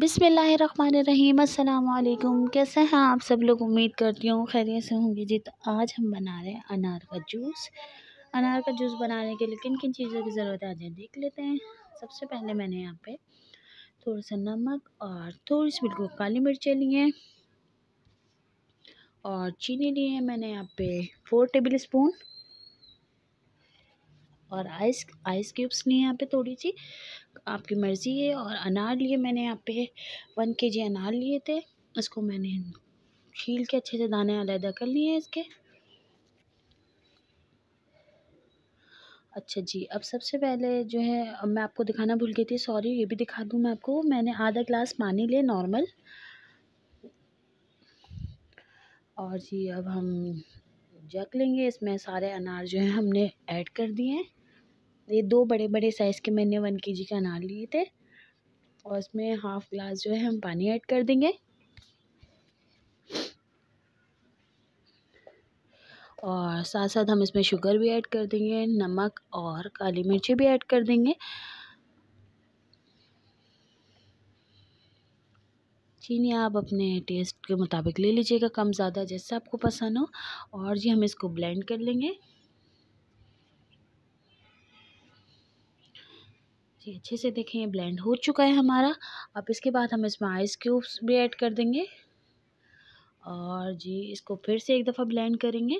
बिसमीम अल्लाम कैसे हैं आप सब लोग उम्मीद करती हूँ खैरियत से होंगे जी तो आज हम बना रहे हैं अनार का जूस अनार का जूस बनाने के लिए किन किन चीज़ों की ज़रूरत है आज देख लेते हैं सबसे पहले मैंने यहाँ पे थोड़ा सा नमक और थोड़ी सी बिल्कुल काली मिर्चें ली हैं और चीनी ली है मैंने यहाँ पे फोर टेबल स्पून और आइस आइस क्यूब्स लिए यहाँ पे थोड़ी सी आपकी मर्ज़ी है और अनार लिए मैंने यहाँ पे वन के जी अनार लिए थे इसको मैंने छील के अच्छे से दाने अलहदा कर लिए हैं इसके अच्छा जी अब सबसे पहले जो है मैं आपको दिखाना भूल गई थी सॉरी ये भी दिखा दूँ मैं आपको मैंने आधा ग्लास पानी लिया नॉर्मल और जी अब हम जग लेंगे इसमें सारे अनार जो है हमने ऐड कर दिए हैं ये दो बड़े बड़े साइज़ के मैंने वन के जी के अनार लिए थे और उसमें हाफ़ ग्लास जो है हम पानी ऐड कर देंगे और साथ साथ हम इसमें शुगर भी ऐड कर देंगे नमक और काली मिर्ची भी ऐड कर देंगे चीनी आप अपने टेस्ट के मुताबिक ले लीजिएगा कम ज़्यादा जैसा आपको पसंद हो और जी हम इसको ब्लेंड कर लेंगे बहुत अच्छे से देखें ये ब्लेंड हो चुका है हमारा अब इसके बाद हम इसमें आइस क्यूब्स भी ऐड कर देंगे और जी इसको फिर से एक दफ़ा ब्लेंड करेंगे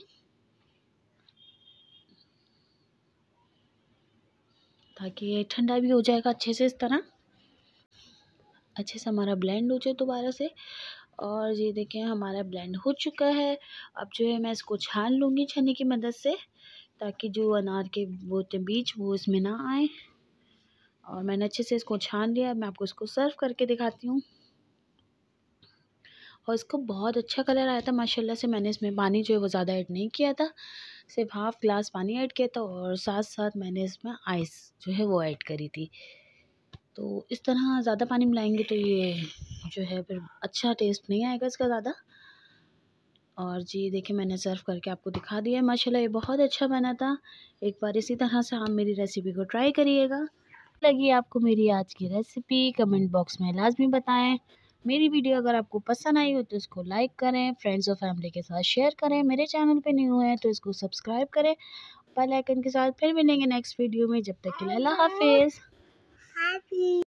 ताकि ये ठंडा भी हो जाएगा अच्छे से इस तरह अच्छे से हमारा ब्लेंड हो जाए दोबारा से और ये देखें हमारा ब्लेंड हो चुका है अब जो है मैं इसको छान लूँगी छने की मदद से ताकि जो अनार के वो बीज वो इसमें ना आए और मैंने अच्छे से इसको छान लिया मैं आपको इसको सर्व करके दिखाती हूँ और इसको बहुत अच्छा कलर आया था माशाल्लाह से मैंने इसमें पानी जो है वो ज़्यादा ऐड नहीं किया था सिर्फ हाफ़ ग्लास पानी ऐड किया था और साथ साथ मैंने इसमें आइस जो है वो ऐड करी थी तो इस तरह ज़्यादा पानी मिलाएंगे तो ये जो है फिर अच्छा टेस्ट नहीं आएगा इसका ज़्यादा और जी देखिए मैंने सर्व करके आपको दिखा दिया है माशाल्लाह ये बहुत अच्छा बना था एक बार इसी तरह से आप मेरी रेसिपी को ट्राई करिएगा लगी आपको मेरी आज की रेसिपी कमेंट बॉक्स में लाजमी बताएं मेरी वीडियो अगर आपको पसंद आई हो तो इसको लाइक करें फ्रेंड्स और फैमिली के साथ शेयर करें मेरे चैनल पे न्यू है तो इसको सब्सक्राइब करें बेल आइकन के साथ फिर मिलेंगे नेक्स्ट वीडियो में जब तक के लिए अल्लाह हाफिज़